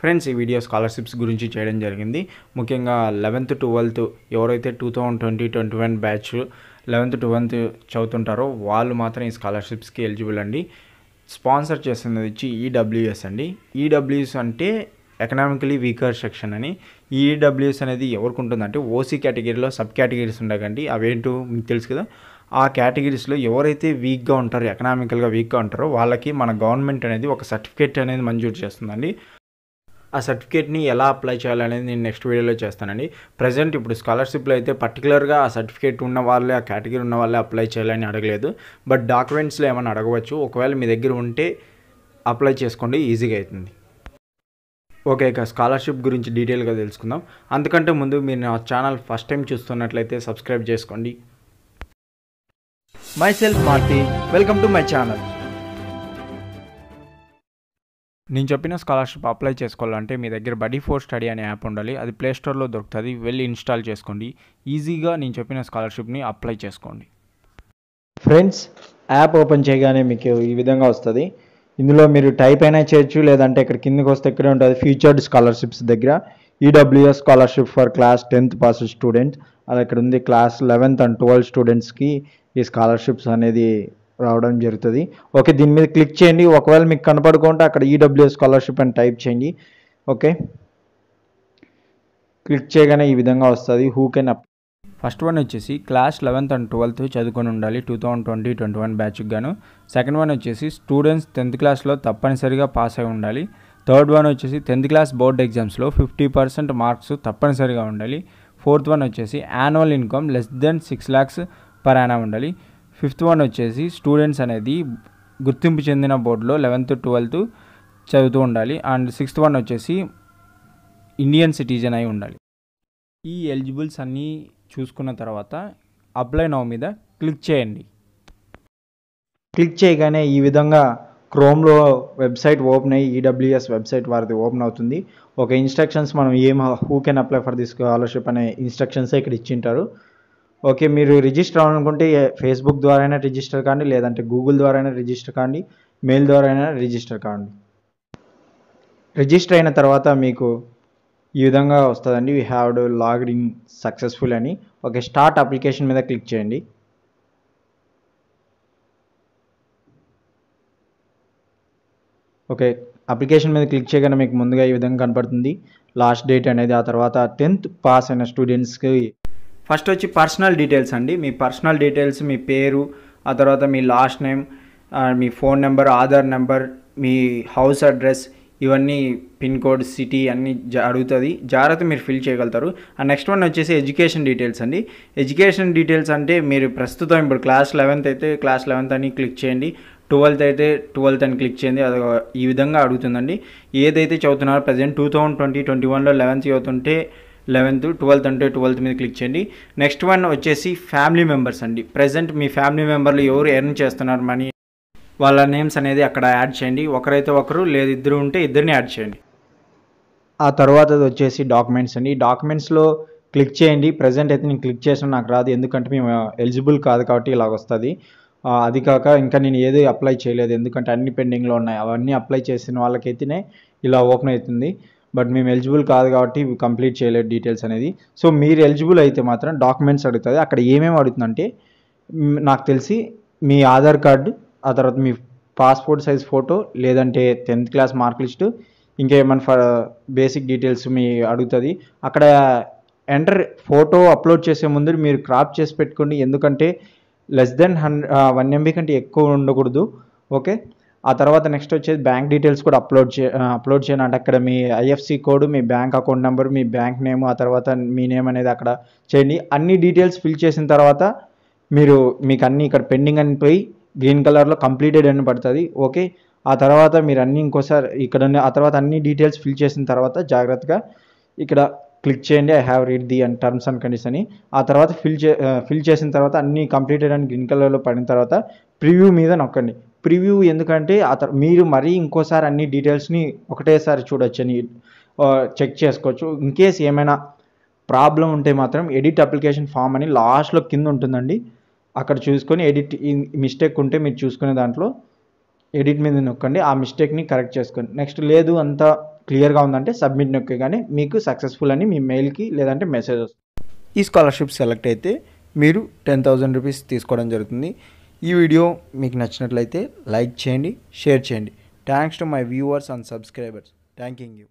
friends ఈ video scholarships గురించి చేయడం జరిగింది ముఖ్యంగా లెవెన్త్ ట్వెల్త్ ఎవరైతే two thousand twenty twenty one batch eleventh twelfth చదువుతుంటారో వాళ్ళు మాత్రం ఈ స్కాలర్షిప్స్కి ఎలిజిబుల్ అండి స్పాన్సర్ చేస్తున్నది వచ్చి ఈడబ్ల్యూఎస్ e అండి ఈడబ్ల్యూఎస్ e అంటే ఎకనామికలీ వీకర్ సెక్షన్ అని ఈడబ్ల్యూఎస్ e అనేది ఎవరికి ఉంటుందంటే ఓసీ కేటగిరీలో సబ్ కేటగిరీస్ ఉండకండి అవేంటో మీకు తెలుసు కదా ఆ కేటగిరీస్లో ఎవరైతే వీక్గా ఉంటారో ఎకనామికల్గా వీక్గా ఉంటారో వాళ్ళకి మన గవర్నమెంట్ అనేది ఒక సర్టిఫికేట్ అనేది మంజూరు చేస్తుందండి ఆ సర్టిఫికేట్ని ఎలా అప్లై చేయాలనేది నేను నెక్స్ట్ వీడియోలో చేస్తానండి ప్రజెంట్ ఇప్పుడు స్కాలర్షిప్లో అయితే పర్టికులర్గా ఆ సర్టిఫికేట్ ఉన్న వాళ్ళే ఆ కేటగిరీ ఉన్న వాళ్ళే అప్లై చేయాలని అడగలేదు బట్ డాక్యుమెంట్స్లో ఏమైనా అడగవచ్చు ఒకవేళ మీ దగ్గర ఉంటే అప్లై చేసుకోండి ఈజీగా అవుతుంది ఓకే ఇక స్కాలర్షిప్ గురించి డీటెయిల్గా తెలుసుకుందాం అందుకంటే ముందు మీరు నా ఛానల్ ఫస్ట్ టైం చూస్తున్నట్లయితే సబ్స్క్రైబ్ చేసుకోండి మై సెల్ఫ్ మార్తి వెల్కమ్ టు మై ఛానల్ నేను చెప్పిన స్కాలర్షిప్ అప్లై చేసుకోవాలంటే మీ దగ్గర బడీ ఫోర్ స్టడీ అనే యాప్ ఉండాలి అది ప్లే స్టోర్లో దొరుకుతుంది వెళ్ళి ఇన్స్టాల్ చేసుకోండి ఈజీగా నేను చెప్పిన స్కాలర్షిప్ని అప్లై చేసుకోండి ఫ్రెండ్స్ యాప్ ఓపెన్ చేయగానే మీకు ఈ విధంగా వస్తుంది ఇందులో మీరు టైప్ అయినా చేయొచ్చు లేదంటే ఇక్కడ కిందకి వస్తే ఇక్కడే ఉంటుంది ఫ్యూచర్డ్ స్కాలర్షిప్స్ దగ్గర EWS scholarship for class tenth pass student అది అక్కడ ఉంది క్లాస్ లెవెన్త్ అండ్ ట్వెల్వ్ స్టూడెంట్స్కి ఈ స్కాలర్షిప్స్ అనేది రావడం జరుగుతుంది ఓకే దీని మీద క్లిక్ చేయండి ఒకవేళ మీకు కనపడుకుంటే అక్కడ ఈడబ్ల్యూఎస్ e స్కాలర్షిప్ అని టైప్ చేయండి ఓకే క్లిక్ చేయగానే ఈ విధంగా వస్తుంది who can apply first one వచ్చేసి క్లాస్ లెవెన్త్ అండ్ ట్వెల్త్ చదువుకొని ఉండాలి two thousand twenty twenty one బ్యాచ్కి గాను సెకండ్ వన్ వచ్చేసి స్టూడెంట్స్ టెన్త్ క్లాస్లో తప్పనిసరిగా పాస్ అయి ఉండాలి థర్డ్ వన్ వచ్చేసి టెన్త్ క్లాస్ బోర్డ్ ఎగ్జామ్స్లో ఫిఫ్టీ పర్సెంట్ మార్క్స్ తప్పనిసరిగా ఉండాలి ఫోర్త్ వన్ వచ్చేసి annual income less than six lakhs per annum ఉండాలి ఫిఫ్త్ వన్ వచ్చేసి స్టూడెంట్స్ అనేది గుర్తింపు చెందిన బోర్డులో లెవెన్త్ ట్వెల్త్ చదువుతూ ఉండాలి అండ్ సిక్స్త్ వన్ వచ్చేసి ఇండియన్ సిటిజన్ అయి ఉండాలి ఈ ఎలిజిబుల్స్ అన్నీ చూసుకున్న తర్వాత అప్లై నౌ మీద క్లిక్ చేయండి క్లిక్ చేయగానే ఈ విధంగా క్రోమ్లో వెబ్సైట్ ఓపెన్ అయ్యి ఈడబ్ల్యూఎస్ వెబ్సైట్ వారిది ఓపెన్ అవుతుంది ఒక ఇన్స్ట్రక్షన్స్ మనం ఏం who can apply for this scholarship అనే ఇన్స్ట్రక్షన్సే ఇక్కడ ఇచ్చింటారు ఓకే మీరు రిజిస్టర్ అవ్వాలనుకుంటే ఫేస్బుక్ ద్వారా అయినా రిజిస్టర్ కాండి లేదంటే గూగుల్ ద్వారా అయినా రిజిస్టర్ కాండి మెయిల్ ద్వారా అయినా రిజిస్టర్ కాండి రిజిస్టర్ అయిన తర్వాత మీకు ఈ విధంగా వస్తుందండి we have to logged in successful అని ఓకే స్టార్ట్ అప్లికేషన్ మీద క్లిక్ చేయండి ఓకే అప్లికేషన్ మీద క్లిక్ చేయగానే మీకు ముందుగా ఈ విధంగా కనపడుతుంది లాస్ట్ డేట్ అనేది ఆ తర్వాత టెన్త్ పాస్ అయిన స్టూడెంట్స్కి ఫస్ట్ వచ్చి పర్సనల్ డీటెయిల్స్ అండి మీ పర్సనల్ డీటెయిల్స్ మీ పేరు ఆ తర్వాత మీ లాస్ట్ నేమ్ మీ ఫోన్ నెంబర్ ఆధార్ నెంబర్ మీ హౌస్ అడ్రస్ ఇవన్నీ పిన్ కోడ్ సిటీ అన్నీ అడుగుతుంది జాగ్రత్త మీరు ఫిల్ చేయగలుగుతారు అండ్ నెక్స్ట్ వన్ వచ్చేసి ఎడ్యుకేషన్ డీటెయిల్స్ అండి ఎడ్యుకేషన్ డీటెయిల్స్ అంటే మీరు ప్రస్తుతం ఇప్పుడు క్లాస్ లెవెన్త్ అయితే క్లాస్ లెవెన్త్ అని క్లిక్ చేయండి ట్వెల్త్ అయితే ట్వెల్త్ అని క్లిక్ చేయండి అది ఈ విధంగా అడుగుతుందండి ఏదైతే చదువుతున్నారో present two thousand twenty twenty వన్లో లెవెన్త్ చదువుతుంటే లెవెన్త్ ట్వెల్త్ అంటే ట్వెల్త్ మీద క్లిక్ చేయండి నెక్స్ట్ వన్ వచ్చేసి ఫ్యామిలీ మెంబర్స్ అండి ప్రజెంట్ మీ ఫ్యామిలీ మెంబర్లు ఎవరు ఎర్న్ చేస్తున్నారు మనీ వాళ్ళ నేమ్స్ అనేది అక్కడ యాడ్ చేయండి ఒకరైతే ఒకరు లేదు ఇద్దరు ఉంటే ఇద్దరిని యాడ్ చేయండి ఆ తర్వాత వచ్చేసి డాక్యుమెంట్స్ అండి డాక్యుమెంట్స్లో క్లిక్ చేయండి ప్రజెంట్ అయితే నేను క్లిక్ చేసిన నాకు రాదు ఎందుకంటే మేము ఎలిజిబుల్ కాదు కాబట్టి ఇలాగ వస్తుంది అది కాక ఇంకా నేను ఏది అప్లై చేయలేదు ఎందుకంటే అన్ని పెండింగ్లో ఉన్నాయి అవన్నీ అప్లై చేసిన వాళ్ళకైతేనే ఇలా ఓపెన్ అవుతుంది బట్ మేము ఎలిజిబుల్ కాదు కాబట్టి కంప్లీట్ చేయలేదు డీటెయిల్స్ అనేది సో మీరు ఎలిజిబుల్ అయితే మాత్రం డాక్యుమెంట్స్ అడుగుతుంది అక్కడ ఏమేమి అడుగుతుందంటే నాకు తెలిసి మీ ఆధార్ కార్డు ఆ తర్వాత మీ పాస్పోర్ట్ సైజ్ ఫోటో లేదంటే టెన్త్ క్లాస్ మార్క్ లిస్టు ఇంకేమైనా బేసిక్ డీటెయిల్స్ మీ అడుగుతుంది అక్కడ ఎంటర్ ఫోటో అప్లోడ్ చేసే ముందు మీరు క్రాప్ చేసి పెట్టుకోండి ఎందుకంటే less than hundred one MB కంటే ఎక్కువ ఉండకూడదు ఓకే ఆ తర్వాత నెక్స్ట్ వచ్చేసి బ్యాంక్ డీటెయిల్స్ కూడా అప్లోడ్ చే అప్లోడ్ చేయండి అంటే అక్కడ మీ ఐఎఫ్సి కోడ్ మీ బ్యాంక్ అకౌంట్ నెంబర్ మీ బ్యాంక్ నేమ్ ఆ తర్వాత మీ నేమ్ అనేది అక్కడ చేయండి అన్ని డీటెయిల్స్ ఫిల్ చేసిన తర్వాత మీరు మీకు అన్ని ఇక్కడ పెండింగ్ అని పోయి గ్రీన్ కలర్లో కంప్లీటెడ్ అని పడుతుంది ఓకే ఆ తర్వాత మీరు అన్నీ ఇంకోసారి ఇక్కడ ఆ తర్వాత అన్ని డీటెయిల్స్ ఫిల్ చేసిన తర్వాత జాగ్రత్తగా ఇక్కడ క్లిక్ చేయండి I have read the and terms and condition అని ఆ తర్వాత ఫిల్ చే ఫిల్ చేసిన తర్వాత అన్ని కంప్లీటెడ్ అండ్ గ్రీన్ కలర్లో పడిన తర్వాత ప్రివ్యూ మీద నొక్కండి ప్రివ్యూ ఎందుకంటే అత మీరు మరీ ఇంకోసారి అన్ని డీటెయిల్స్ని ఒకటేసారి చూడొచ్చని చెక్ చేసుకోవచ్చు ఇన్ కేస్ ఏమైనా ప్రాబ్లం ఉంటే మాత్రం ఎడిట్ అప్లికేషన్ ఫామ్ అని లాస్ట్లో కింద ఉంటుందండి అక్కడ చూసుకొని ఎడిట్ మిస్టేక్ ఉంటే మీరు చూసుకునే దాంట్లో ఎడిట్ మీద నొక్కండి ఆ మిస్టేక్ని కరెక్ట్ చేసుకోండి నెక్స్ట్ లేదు అంత క్లియర్గా ఉందంటే సబ్మిట్ నొక్కే కానీ మీకు సక్సెస్ఫుల్ అని మీ మెయిల్కి లేదంటే మెసేజ్ వస్తుంది ఈ స్కాలర్షిప్ సెలెక్ట్ అయితే మీరు టెన్ థౌజండ్ రూపీస్ తీసుకోవడం జరుగుతుంది ఈ వీడియో మీకు నచ్చినట్లయితే లైక్ చేయండి షేర్ చేయండి thanks to my viewers and subscribers thank you